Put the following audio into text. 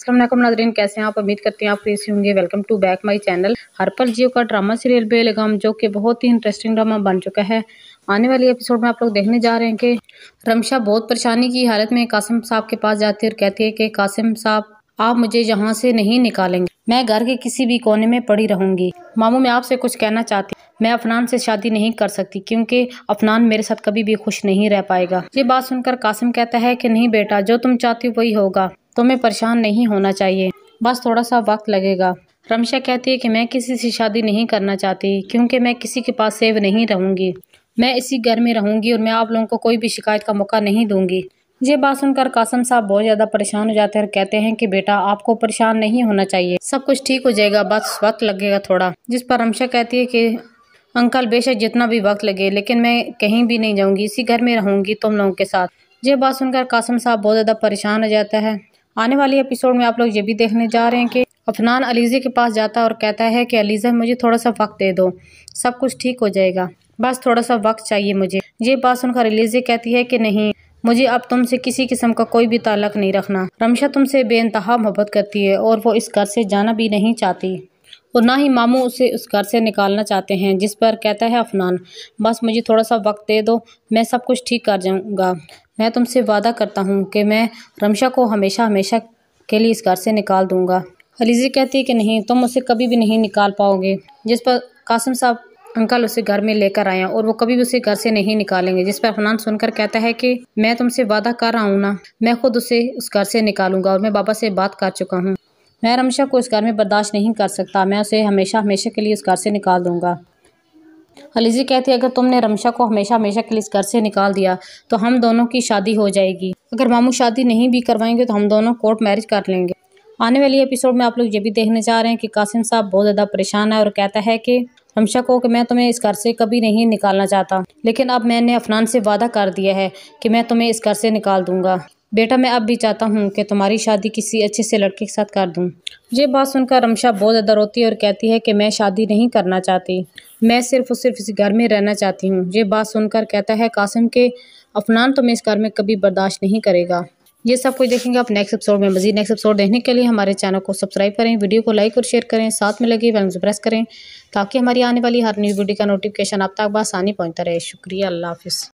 असलम नाजरीन कैसे हैं आप उम्मीद करते हैं आप फ्री से होंगे welcome to back my channel Harpal Jio का ड्रामा सीरियल बेलगाम जो कि बहुत ही इंटरेस्टिंग ड्रामा बन चुका है आने वाले एपिसोड में आप लोग देखने जा रहे हैं कि रमशा बहुत परेशानी की हालत में कासिम साहब के पास जाती है और कहती है कि कासिम साहब आप मुझे यहाँ से नहीं निकालेंगे मैं घर के किसी भी कोने में पड़ी रहूँगी मामू मैं आपसे कुछ कहना चाहती मैं अफनान से शादी नहीं कर सकती क्योंकि अफनान मेरे साथ कभी भी खुश नहीं रह पाएगा ये बात सुनकर कासिम कहता है कि नहीं बेटा जो तुम चाहती हो वही होगा तुम्हें परेशान नहीं होना चाहिए बस थोड़ा सा वक्त लगेगा रमशा कहती है कि मैं किसी से शादी नहीं करना चाहती क्योंकि मैं किसी के पास सेव नहीं रहूंगी मैं इसी घर में रहूंगी और मैं आप लोगों को कोई भी शिकायत का मौका नहीं दूंगी ये बात सुनकर कासम साहब बहुत ज़्यादा परेशान हो जाते हैं और कहते हैं कि बेटा आपको परेशान नहीं होना चाहिए सब कुछ ठीक हो जाएगा बस वक्त लगेगा थोड़ा जिस पर रमशा कहती है कि अंकल बेशक जितना भी वक्त लगे लेकिन मैं कहीं भी नहीं जाऊँगी इसी घर में रहूंगी तुम लोगों के साथ ये बात सुनकर कासम साहब बहुत ज़्यादा परेशान हो जाता है आने वाले एपिसोड में आप लोग ये भी देखने जा रहे हैं कि अफनान अलीज़े के पास जाता है और कहता है कि अलीज़ा मुझे थोड़ा सा वक्त दे दो सब कुछ ठीक हो जाएगा बस थोड़ा सा वक्त चाहिए मुझे ये बात सुनकर अलीज़े कहती है कि नहीं मुझे अब तुमसे किसी किस्म का कोई भी ताल्लक नहीं रखना रमशा तुमसे बेानतहा मोहब्बत करती है और वो इस घर से जाना भी नहीं चाहती और ना ही मामू उसे उस घर से निकालना चाहते हैं जिस पर कहता है अफनान बस मुझे थोड़ा सा वक्त दे दो मैं सब कुछ ठीक कर जाऊंगा मैं तुमसे वादा करता हूँ कि मैं रमशा को हमेशा हमेशा के लिए इस घर से निकाल दूंगा अलीज़ी कहती है कि नहीं तुम उसे कभी भी नहीं निकाल पाओगे जिस पर कासिम साहब अंकल उसे घर में लेकर आया और वो कभी भी उसे घर से नहीं निकालेंगे जिस पर हनान सुनकर कहता है कि मैं तुमसे वादा कर रहा हूँ ना मैं खुद उसे उस घर से निकालूंगा और मैं बाबा से बात कर चुका हूँ मैं रमशा को इस घर में बर्दाश्त नहीं कर सकता मैं उसे हमेशा हमेशा के लिए उस घर से निकाल दूंगा खलीजी कहती अगर तुमने रमशा को हमेशा हमेशा के लिए इस घर से निकाल दिया तो हम दोनों की शादी हो जाएगी अगर मामू शादी नहीं भी करवाएंगे तो हम दोनों कोर्ट मैरिज कर लेंगे आने वाली एपिसोड में आप लोग ये भी देखने चाह रहे हैं कि कासिम साहब बहुत ज़्यादा परेशान है और कहता है कि हमशा को कि मैं तुम्हें इस घर से कभी नहीं निकालना चाहता लेकिन अब मैंने अफनान से वादा कर दिया है कि मैं तुम्हें इस घर से निकाल दूंगा बेटा मैं अब भी चाहता हूँ कि तुम्हारी शादी किसी अच्छे से लड़के के साथ कर दूँ ये बात सुनकर रमशा बहुत ज़्यादा रोती है और कहती है कि मैं शादी नहीं करना चाहती मैं सिर्फ और सिर्फ इस घर में रहना चाहती हूँ ये बात सुनकर कहता है कासिम के अफनान तुम्हें तो इस घर में कभी बर्दाश्त नहीं करेगा ये सब कुछ देखेंगे आप नेक्स्ट एपिसोड में मजीद नेक्स्ट एपिसोड देखने के लिए हमारे चैनल को सब्सक्राइब करें वीडियो को लाइक और शेयर करें साथ में लगे बेल प्रेस करें ताकि हमारी आने वाली हर न्यू वीडियो का नोटिफिकेशन आप तक बसानी पहुँचता रहे शुक्रिया अल्लाह हाफिज़